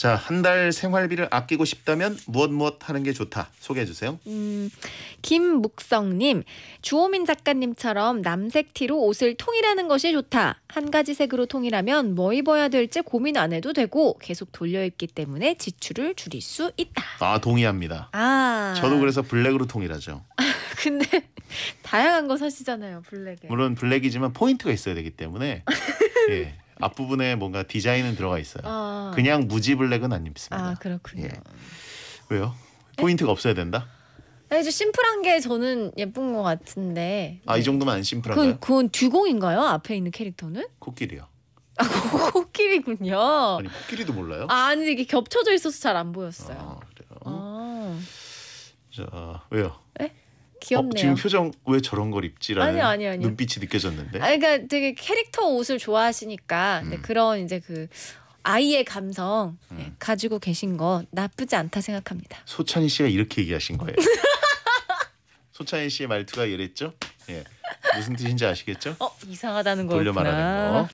자, 한 달 생활비를 아끼고 싶다면 무엇 무엇 하는 게 좋다. 소개해 주세요. 음, 김묵성 님. 주호민 작가님처럼 남색 티로 옷을 통일하는 것이 좋다. 한 가지 색으로 통일하면 뭐 입어야 될지 고민 안 해도 되고 계속 돌려 입기 때문에 지출을 줄일 수 있다. 아, 동의합니다. 아. 저도 그래서 블랙으로 통일하죠. 근데 다양한 거 사시잖아요, 블랙에. 물론 블랙이지만 포인트가 있어야 되기 때문에 예. 앞부분에 뭔가 디자인은 들어가 있어요. 아. 그냥 무지 블랙은 안 입습니다. 아 그렇군요. 예. 왜요? 포인트가 없어야 된다? 아니, 네, 심플한 게 저는 예쁜 것 같은데. 아 이 정도면 안 심플한가요? 그건, 그건 듀공인가요? 앞에 있는 캐릭터는? 코끼리요. 아, 코끼리군요. 아니 코끼리도 몰라요? 아, 아니 이게 겹쳐져 있어서 잘 안 보였어요. 아, 그래요. 아, 자 왜요? 에? 어, 귀엽네요. 어, 지금 표정 왜 저런 걸 입지라는 아니요, 아니요, 아니요. 눈빛이 느껴졌는데. 아, 그러니까 되게 캐릭터 옷을 좋아하시니까 음. 네, 그런 이제 그 아이의 감성 음. 네, 가지고 계신 거 나쁘지 않다 생각합니다. 소찬희 씨가 이렇게 얘기하신 거예요. 소찬희 씨의 말투가 이랬죠? 예. 무슨 뜻인지 아시겠죠? 어, 이상하다는 거구나 돌려 말하는 거.